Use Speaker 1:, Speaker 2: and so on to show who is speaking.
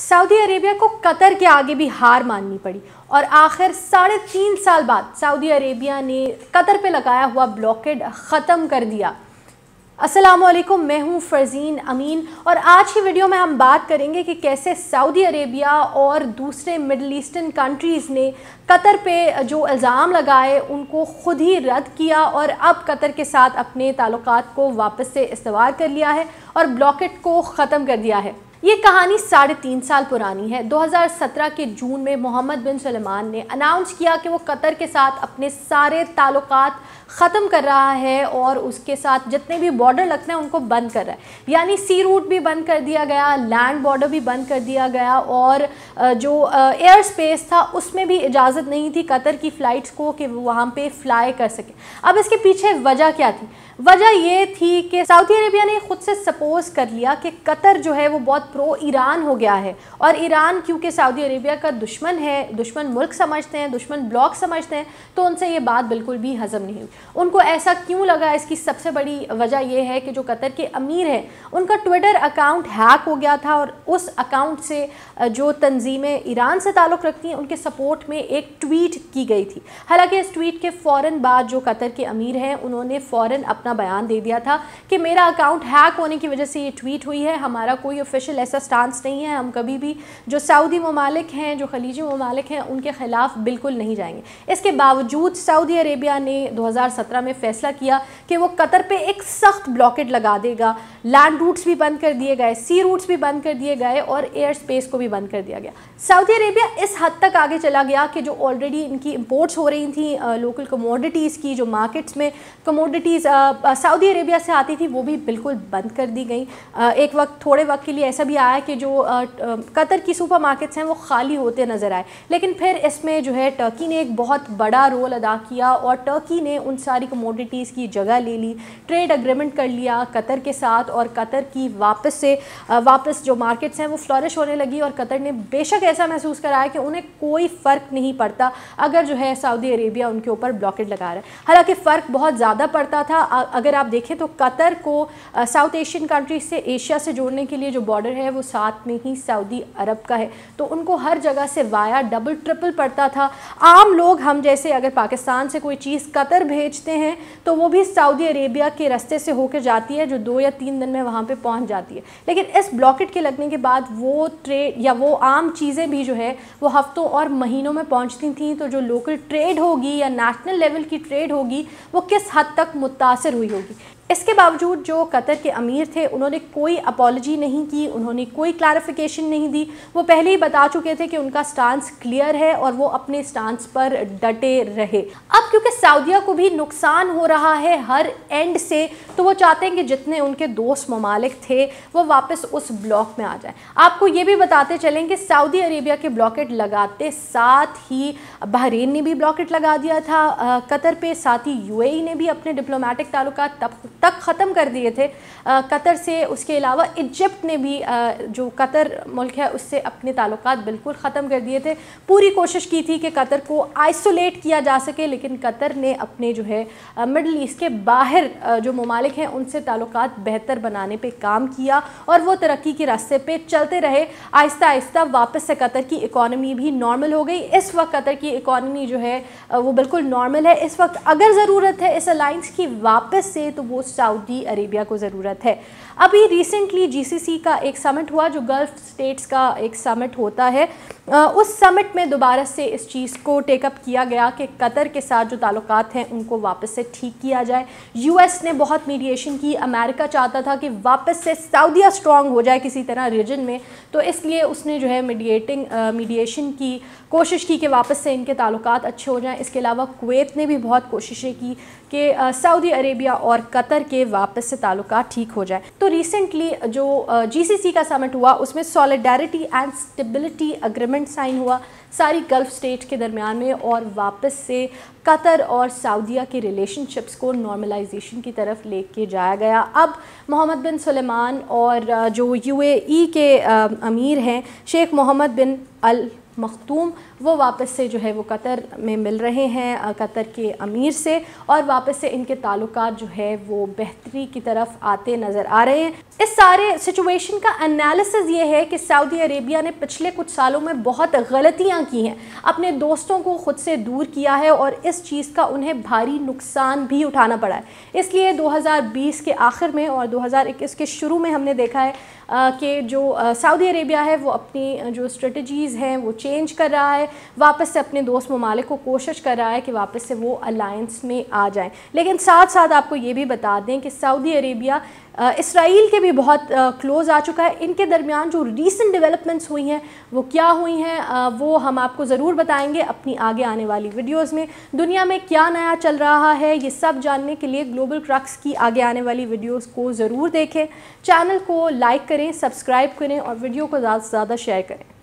Speaker 1: Saudi Arabia को Qatar के आगे भी हार माननी पड़ी और आखिर साढ़े तीन साल बाद सऊदी अरेबिया ने कतर पे लगाया हुआ ब्लॉकेड ख़त्म कर दिया असलकुम मैं हूँ फरजीन अमीन और आज की वीडियो में हम बात करेंगे कि कैसे सऊदी अरेबिया और दूसरे मिडल ईस्टर्न कंट्रीज़ ने कतर पे जो इल्ज़ाम लगाए उनको ख़ुद ही रद्द किया और अब कतर के साथ अपने ताल्लुकात को वापस से इस्तेवाल कर लिया है और ब्लॉकेट को ख़त्म कर दिया है ये कहानी साढ़े तीन साल पुरानी है 2017 के जून में मोहम्मद बिन सलमान ने अनाउंस किया कि वो कतर के साथ अपने सारे ताल्लुक ख़त्म कर रहा है और उसके साथ जितने भी बॉर्डर लगते हैं उनको बंद कर रहा है यानी सी रूट भी बंद कर दिया गया लैंड बॉर्डर भी बंद कर दिया गया और जो एयर स्पेस था उसमें भी इजाज़त नहीं थी कतर की फ़्लाइट्स को कि वहाँ पर फ्लाई कर सके अब इसके पीछे वजह क्या थी वजह ये थी कि सऊदी अरेबिया ने ख़ुद से सपोज़ कर लिया कि कतर जो है वो बहुत प्रो ईरान हो गया है और ईरान क्योंकि सऊदी अरेबिया का दुश्मन है दुश्मन मुल्क समझते हैं दुश्मन ब्लॉक समझते हैं तो उनसे ये बात बिल्कुल भी हज़म नहीं हुई उनको ऐसा क्यों लगा इसकी सबसे बड़ी वजह यह है कि जो कतर के अमीर हैं उनका ट्विटर अकाउंट हैक हो गया था और उस अकाउंट से जो तनजीमें ईरान से ताल्लुक़ रखती हैं उनके सपोर्ट में एक ट्वीट की गई थी हालांकि इस ट्वीट के फ़ौर बाद जो कतर के अमीर हैं उन्होंने फ़ौर अपना बयान दे दिया था कि मेरा अकाउंट हैक होने की वजह से ये ट्वीट हुई है हमारा कोई ऑफिशियल बिल्कुल ऐसा स्टांस नहीं है हम कभी भी जो सऊदी ममालिक हैं जो खलीजी ममालिक हैं उनके ख़िलाफ़ बिल्कुल नहीं जाएंगे इसके बावजूद सऊदी अरेबिया ने 2017 में फ़ैसला किया कि वो कतर पे एक सख्त ब्लॉकेट लगा देगा लैंड रूट्स भी बंद कर दिए गए सी रूट्स भी बंद कर दिए गए और एयर स्पेस को भी बंद कर दिया गया सऊदी अरेबिया इस हद तक आगे चला गया कि जो ऑलरेडी इनकी इम्पोर्ट्स हो रही थी लोकल कमोडिटीज़ की जो मार्केट्स में कमोडिटीज़ सऊदी अरेबिया से आती थी वो भी बिल्कुल बंद कर दी गई एक वक्त थोड़े वक्त के लिए ऐसा भी आया कि जो कतर की सुपर मार्केट्स हैं वो खाली होते नज़र आए लेकिन फिर इसमें जो है टर्की ने एक बहुत बड़ा रोल अदा किया और टर्की ने उन सारी कमोडिटीज़ की जगह ले ली ट्रेड अग्रीमेंट कर लिया कतर के साथ और कतर की वापस से वापस जो मार्केट्स हैं वो फ्लॉरिश होने लगी और कतर ने बेशक ऐसा महसूस कराया कि उन्हें कोई फ़र्क नहीं पड़ता अगर जो है सऊदी अरेबिया उनके ऊपर ब्लॉकेट लगा रहा है हालांकि फ़र्क बहुत ज़्यादा पड़ता था अगर आप देखें तो कतर को साउथ एशियन कंट्रीज से एशिया से जोड़ने के लिए जो बॉर्डर है वो साथ में ही सऊदी अरब का है तो उनको हर जगह से वाया डबल ट्रिपल पड़ता था आम लोग हम जैसे अगर पाकिस्तान से कोई चीज़ कतर भेजते हैं तो वो भी सऊदी अरेबिया के रस्ते से होकर जाती है जो दो या तीन दिन में वहाँ पर पहुँच जाती है लेकिन इस ब्लॉकेट के लगने के बाद वो ट्रेड या वो आम चीज़ें भी जो है वो हफ्तों और महीनों में पहुँचती थी तो जो लोकल ट्रेड होगी या नेशनल लेवल की ट्रेड होगी वो किस हद तक मुतासर हुई होगी इसके बावजूद जो कतर के अमीर थे उन्होंने कोई अपॉलोजी नहीं की उन्होंने कोई क्लैरिफिकेशन नहीं दी वो पहले ही बता चुके थे कि उनका स्टांस क्लियर है और वो अपने स्टांस पर डटे रहे अब क्योंकि सऊदिया को भी नुकसान हो रहा है हर एंड से तो वो चाहते हैं कि जितने उनके दोस्त ममालिक थे वो वापस उस ब्लॉक में आ जाए आपको ये भी बताते चलें कि सऊदी अरेबिया के ब्लॉकेट लगाते साथ ही बहरीन ने भी ब्लॉकेट लगा दिया था कतर पर साथ ही यू ने भी अपने डिप्लोमेटिक ताल्लुक तब तक ख़त्म कर दिए थे कतर से उसके अलावा इजिप्ट ने भी जो कतर मुल्क है उससे अपने ताल्लुक बिल्कुल ख़त्म कर दिए थे पूरी कोशिश की थी कि कतर को आइसोलेट किया जा सके लेकिन कतर ने अपने जो है मिडल ईस्ट के बाहर जो ममालिक हैं उनसे ताल्लुक बेहतर बनाने पर काम किया और वो तरक्की के रास्ते पर चलते रहे आहिस्ता आहिस्ता वापस से कतर की इकानमी भी नॉर्मल हो गई इस वक्त कतर की इकानमी जो है वो बिल्कुल नॉर्मल है इस वक्त अगर ज़रूरत है इस अलाइंस की वापस से तो वो सऊदी अरेबिया को ज़रूरत है अभी रिसेंटली जीसीसी का एक समिट हुआ जो गल्फ़ स्टेट्स का एक समिट होता है उस समिट में दोबारा से इस चीज़ को टेकअप किया गया कि कतर के साथ जो ताल्लुक हैं उनको वापस से ठीक किया जाए यूएस ने बहुत मीडिएशन की अमेरिका चाहता था कि वापस से सऊदीया स्ट्रॉन्ग हो जाए किसी तरह रीजन में तो इसलिए उसने जो है मीडिएटिंग मीडिएशन की कोशिश की कि वापस से इनके ताल्लुक अच्छे हो जाएँ इसके अलावा कुवैत ने भी बहुत कोशिशें की कि सऊदी अरेबिया और कतर करके वापस से ताल्लुक ठीक हो जाए तो रिसेंटली जो जीसीसी का समिट हुआ उसमें solidarity and stability agreement sign हुआ सारी गल्फ़ स्टेट के दरमियान में और वापस से कतर और सऊदीया के रिलेशनशिप्स को नॉर्मलाइजेशन की तरफ लेके जाया गया अब मोहम्मद बिन सुलेमान और जो यूएई e के अमीर हैं शेख मोहम्मद बिन अल मखतूम वो वापस से जो है वो कतर में मिल रहे हैं कतर के अमीर से और वापस से इनके ताल्लुक जो है वो बेहतरी की तरफ आते नज़र आ रहे हैं इस सारे सिचुएशन का एनालिसिस ये है कि सऊदी अरेबिया ने पिछले कुछ सालों में बहुत गलतियाँ की हैं अपने दोस्तों को ख़ुद से दूर किया है और इस चीज़ का उन्हें भारी नुकसान भी उठाना पड़ा है इसलिए बीस के आखिर में और इक्कीस के शुरू में हमने देखा है कि जो सऊदी अरेबिया है वो अपनी जो स्ट्रेटजीज़ हैं वो चेंज कर रहा है वापस से अपने दोस्त ममालिक को कोशिश कर रहा है कि वापस से वो अलायंस में आ जाएँ लेकिन साथ साथ आपको ये भी बता दें कि सऊदी अरेबिया इसराइल के भी बहुत क्लोज़ आ चुका है इनके दरमियान जो रीसेंट डेवलपमेंट्स हुई हैं वो क्या हुई हैं वो हम आपको ज़रूर बताएंगे अपनी आगे आने वाली वीडियोस में दुनिया में क्या नया चल रहा है ये सब जानने के लिए ग्लोबल क्रक्स की आगे आने वाली वीडियोस को ज़रूर देखें चैनल को लाइक करें सब्सक्राइब करें और वीडियो को ज़्यादा से ज़्यादा शेयर करें